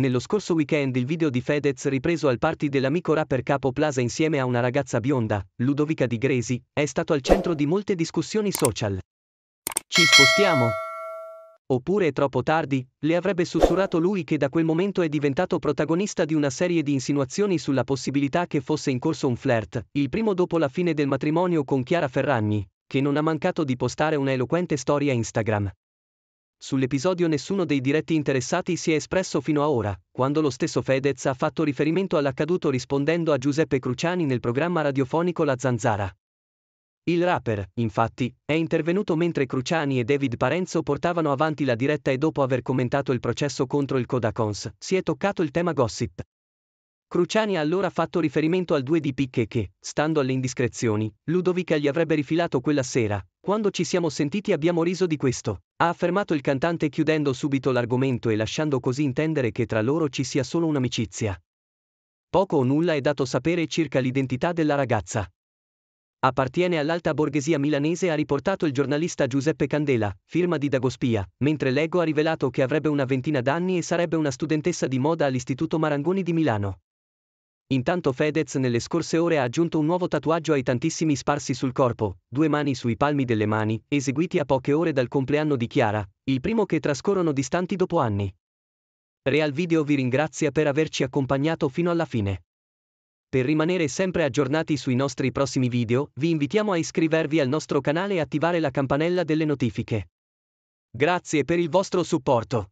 Nello scorso weekend il video di Fedez ripreso al party dell'amico rapper Capo Plaza insieme a una ragazza bionda, Ludovica Di Gresi, è stato al centro di molte discussioni social. Ci spostiamo? Oppure è troppo tardi, le avrebbe sussurrato lui che da quel momento è diventato protagonista di una serie di insinuazioni sulla possibilità che fosse in corso un flirt, il primo dopo la fine del matrimonio con Chiara Ferragni, che non ha mancato di postare una eloquente storia Instagram. Sull'episodio nessuno dei diretti interessati si è espresso fino a ora, quando lo stesso Fedez ha fatto riferimento all'accaduto rispondendo a Giuseppe Cruciani nel programma radiofonico La Zanzara. Il rapper, infatti, è intervenuto mentre Cruciani e David Parenzo portavano avanti la diretta e dopo aver commentato il processo contro il Codacons, si è toccato il tema gossip. Cruciani ha allora fatto riferimento al 2 di Picche che, stando alle indiscrezioni, Ludovica gli avrebbe rifilato quella sera. Quando ci siamo sentiti abbiamo riso di questo, ha affermato il cantante chiudendo subito l'argomento e lasciando così intendere che tra loro ci sia solo un'amicizia. Poco o nulla è dato sapere circa l'identità della ragazza. Appartiene all'alta borghesia milanese ha riportato il giornalista Giuseppe Candela, firma di Dagospia, mentre Lego ha rivelato che avrebbe una ventina d'anni e sarebbe una studentessa di moda all'Istituto Marangoni di Milano. Intanto Fedez nelle scorse ore ha aggiunto un nuovo tatuaggio ai tantissimi sparsi sul corpo, due mani sui palmi delle mani, eseguiti a poche ore dal compleanno di Chiara, il primo che trascorrono distanti dopo anni. Real Video vi ringrazia per averci accompagnato fino alla fine. Per rimanere sempre aggiornati sui nostri prossimi video, vi invitiamo a iscrivervi al nostro canale e attivare la campanella delle notifiche. Grazie per il vostro supporto.